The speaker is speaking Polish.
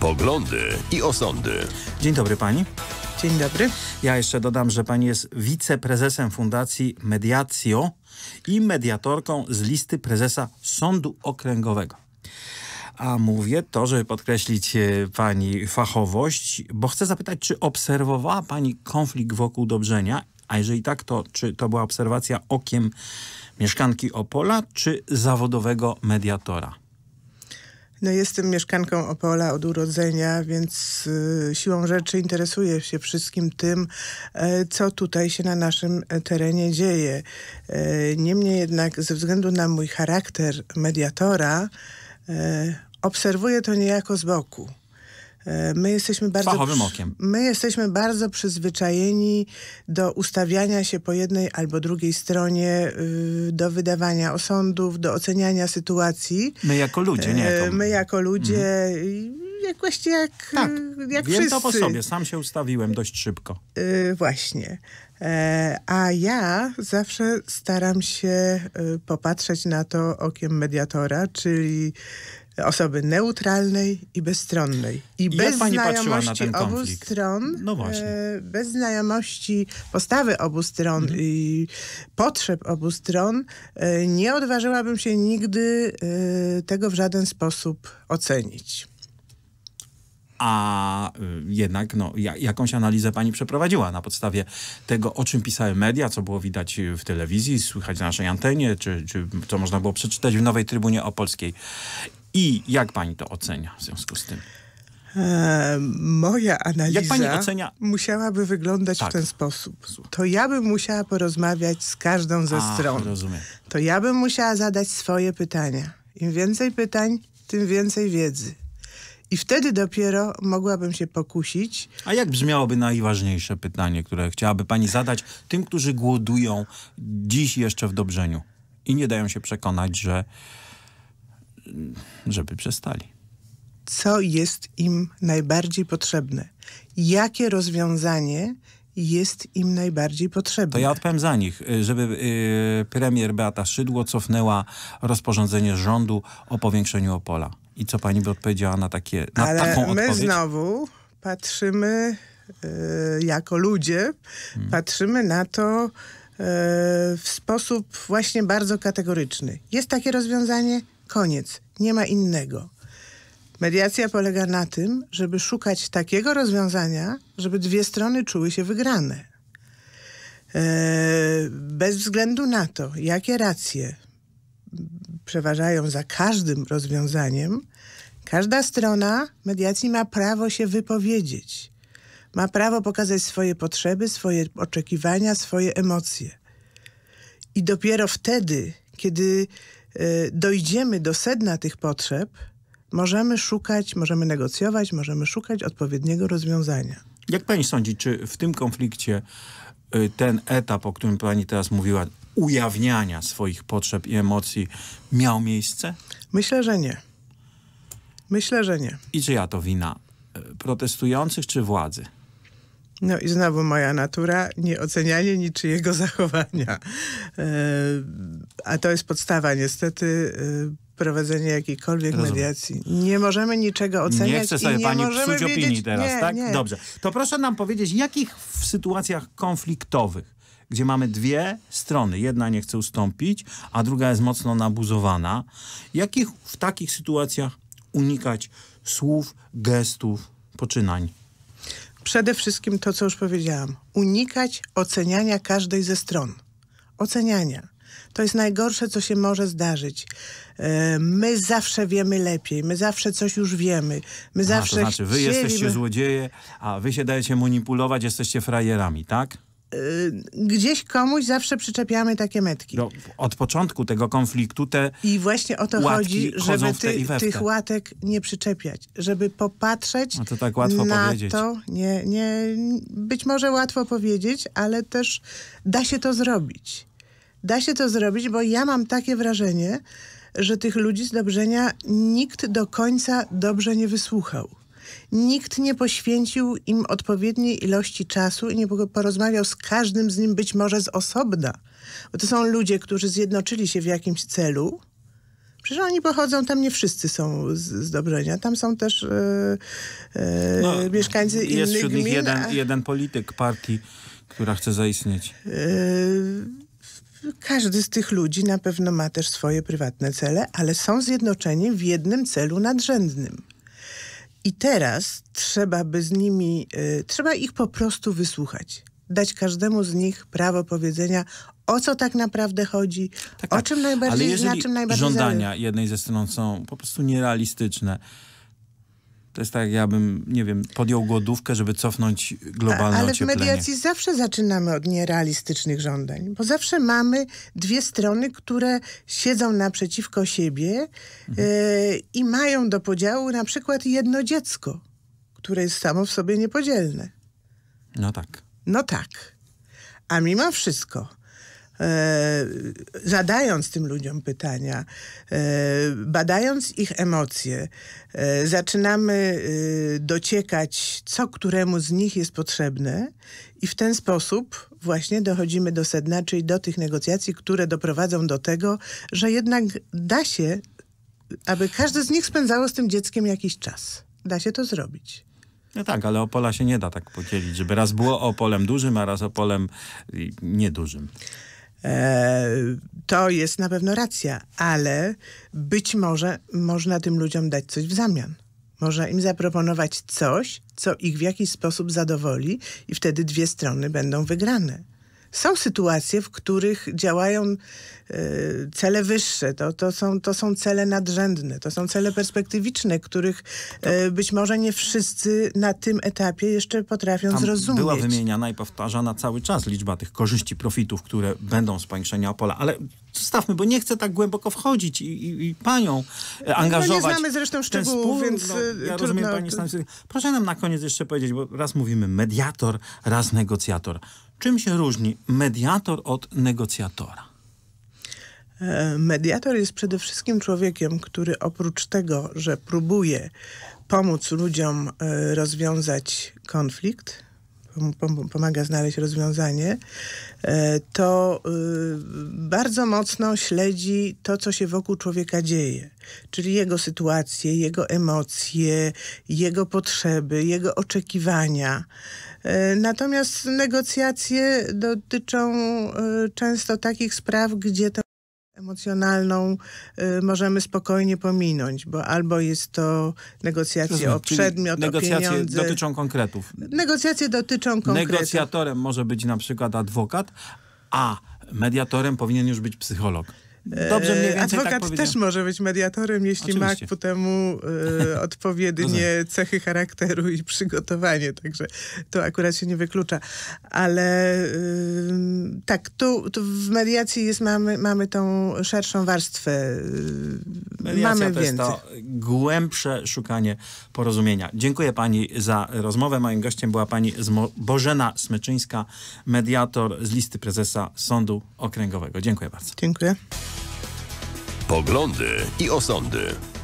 Poglądy i osądy. Dzień dobry pani. Dzień dobry. Ja jeszcze dodam, że pani jest wiceprezesem Fundacji Mediacjo i mediatorką z listy prezesa Sądu Okręgowego. A mówię to, żeby podkreślić e, pani fachowość, bo chcę zapytać, czy obserwowała pani konflikt wokół Dobrzenia? A jeżeli tak, to czy to była obserwacja okiem mieszkanki Opola, czy zawodowego mediatora? No jestem mieszkanką Opola od urodzenia, więc y, siłą rzeczy interesuję się wszystkim tym, e, co tutaj się na naszym terenie dzieje. E, niemniej jednak ze względu na mój charakter mediatora e, obserwuję to niejako z boku. E, my jesteśmy bardzo. okiem. My jesteśmy bardzo przyzwyczajeni do ustawiania się po jednej albo drugiej stronie, y, do wydawania osądów, do oceniania sytuacji. My jako ludzie, nie? E, jako... My jako ludzie. Mhm jak właśnie jak, tak, jak wiem wszyscy. to po sobie, sam się ustawiłem dość szybko. Yy, właśnie. a ja zawsze staram się y, popatrzeć na to okiem mediatora, czyli osoby neutralnej i bezstronnej. I, I bez znajomości obu stron, no e, bez znajomości postawy obu stron mhm. i potrzeb obu stron, e, nie odważyłabym się nigdy e, tego w żaden sposób ocenić. A y, jednak no, jakąś analizę pani przeprowadziła na podstawie tego, o czym pisały media, co było widać w telewizji, słychać na naszej antenie, czy, czy co można było przeczytać w Nowej Trybunie Opolskiej. I jak pani to ocenia w związku z tym? moja analiza musiałaby wyglądać tak. w ten sposób. To ja bym musiała porozmawiać z każdą ze A, stron. Rozumiem. To ja bym musiała zadać swoje pytania. Im więcej pytań, tym więcej wiedzy. I wtedy dopiero mogłabym się pokusić. A jak brzmiałoby najważniejsze pytanie, które chciałaby pani zadać tym, którzy głodują dziś jeszcze w Dobrzeniu i nie dają się przekonać, że żeby przestali. Co jest im najbardziej potrzebne? Jakie rozwiązanie jest im najbardziej potrzebne. To ja odpowiem za nich, żeby y, premier Beata Szydło cofnęła rozporządzenie rządu o powiększeniu Opola. I co pani by odpowiedziała na takie, na Ale taką my odpowiedź? znowu patrzymy y, jako ludzie, hmm. patrzymy na to y, w sposób właśnie bardzo kategoryczny. Jest takie rozwiązanie? Koniec. Nie ma innego. Mediacja polega na tym, żeby szukać takiego rozwiązania, żeby dwie strony czuły się wygrane. E, bez względu na to, jakie racje przeważają za każdym rozwiązaniem, każda strona mediacji ma prawo się wypowiedzieć. Ma prawo pokazać swoje potrzeby, swoje oczekiwania, swoje emocje. I dopiero wtedy, kiedy Y, dojdziemy do sedna tych potrzeb, możemy szukać, możemy negocjować, możemy szukać odpowiedniego rozwiązania. Jak pani sądzi, czy w tym konflikcie y, ten etap, o którym pani teraz mówiła, ujawniania swoich potrzeb i emocji miał miejsce? Myślę, że nie. Myślę, że nie. I ja to wina? Y, protestujących czy władzy? No i znowu moja natura, nie ocenianie niczyjego zachowania. E, a to jest podstawa niestety e, prowadzenia jakiejkolwiek Rozumiem. mediacji. Nie możemy niczego oceniać. Nie chcę sobie nie pani psuć wiedzieć... opinii teraz, nie, tak? Nie. Dobrze. To proszę nam powiedzieć, jakich w sytuacjach konfliktowych, gdzie mamy dwie strony, jedna nie chce ustąpić, a druga jest mocno nabuzowana, jakich w takich sytuacjach unikać słów, gestów, poczynań? Przede wszystkim to, co już powiedziałam. Unikać oceniania każdej ze stron. Oceniania. To jest najgorsze, co się może zdarzyć. E, my zawsze wiemy lepiej, my zawsze coś już wiemy. My a, to znaczy, wy chcieliby... jesteście złodzieje, a wy się dajecie manipulować, jesteście frajerami, tak? Y, gdzieś komuś zawsze przyczepiamy takie metki. No, od początku tego konfliktu te I właśnie o to chodzi, żeby ty, tych łatek nie przyczepiać, żeby popatrzeć no to tak łatwo na powiedzieć. to. Nie, nie, być może łatwo powiedzieć, ale też da się to zrobić. Da się to zrobić, bo ja mam takie wrażenie, że tych ludzi z Dobrzenia nikt do końca dobrze nie wysłuchał nikt nie poświęcił im odpowiedniej ilości czasu i nie porozmawiał z każdym z nim być może z osobna. Bo to są ludzie, którzy zjednoczyli się w jakimś celu. Przecież oni pochodzą, tam nie wszyscy są z, z Tam są też e, e, no, mieszkańcy innych Jest wśród nich jeden, a... jeden polityk partii, która chce zaistnieć. E, każdy z tych ludzi na pewno ma też swoje prywatne cele, ale są zjednoczeni w jednym celu nadrzędnym. I teraz trzeba by z nimi, y, trzeba ich po prostu wysłuchać. Dać każdemu z nich prawo powiedzenia, o co tak naprawdę chodzi, tak, tak. o czym najbardziej, ale jeżeli na czym najbardziej żądania zależy. jednej ze stron są po prostu nierealistyczne, to jest tak, ja bym, nie wiem, podjął głodówkę, żeby cofnąć globalne A, ale ocieplenie. Ale w mediacji zawsze zaczynamy od nierealistycznych żądań, bo zawsze mamy dwie strony, które siedzą naprzeciwko siebie mhm. y, i mają do podziału na przykład jedno dziecko, które jest samo w sobie niepodzielne. No tak. No tak. A mimo wszystko E, zadając tym ludziom pytania, e, badając ich emocje, e, zaczynamy dociekać, co któremu z nich jest potrzebne i w ten sposób właśnie dochodzimy do sedna, czyli do tych negocjacji, które doprowadzą do tego, że jednak da się, aby każde z nich spędzało z tym dzieckiem jakiś czas. Da się to zrobić. No tak, ale Opola się nie da tak podzielić, żeby raz było Opolem dużym, a raz Opolem niedużym. E, to jest na pewno racja, ale być może można tym ludziom dać coś w zamian. Można im zaproponować coś, co ich w jakiś sposób zadowoli, i wtedy dwie strony będą wygrane. Są sytuacje, w których działają e, cele wyższe, to, to, są, to są cele nadrzędne, to są cele perspektywiczne, których e, być może nie wszyscy na tym etapie jeszcze potrafią Tam zrozumieć. Była wymieniana i powtarzana cały czas liczba tych korzyści, profitów, które będą z pańszenia Opola, ale zostawmy, bo nie chcę tak głęboko wchodzić i, i, i panią angażować. E, no nie znamy zresztą szczegółów, spór, więc no, ja trudno. rozumiem pani Proszę nam na koniec jeszcze powiedzieć, bo raz mówimy mediator, raz negocjator. Czym się różni mediator od negocjatora? E, mediator jest przede wszystkim człowiekiem, który oprócz tego, że próbuje pomóc ludziom e, rozwiązać konflikt, pomaga znaleźć rozwiązanie, e, to y, bardzo mocno śledzi to, co się wokół człowieka dzieje. Czyli jego sytuację, jego emocje, jego potrzeby, jego oczekiwania. E, natomiast negocjacje dotyczą e, często takich spraw, gdzie to emocjonalną y, możemy spokojnie pominąć, bo albo jest to negocjacje Rozumiem, o przedmiot, negocjacje o pieniądze. dotyczą konkretów. Negocjacje dotyczą konkretów. Negocjatorem może być na przykład adwokat, a mediatorem powinien już być psycholog. Dobrze, mniej e, więcej tak Adwokat tak też może być mediatorem, jeśli Oczywiście. ma ku temu e, odpowiednie cechy charakteru i przygotowanie, także to akurat się nie wyklucza. Ale e, tak, tu, tu, w mediacji jest, mamy, mamy tą szerszą warstwę. E, Mediacja mamy to więcej. to głębsze szukanie porozumienia. Dziękuję pani za rozmowę. Moim gościem była pani Bożena Smyczyńska, mediator z listy prezesa Sądu Okręgowego. Dziękuję bardzo. Dziękuję. Poglądy i osądy.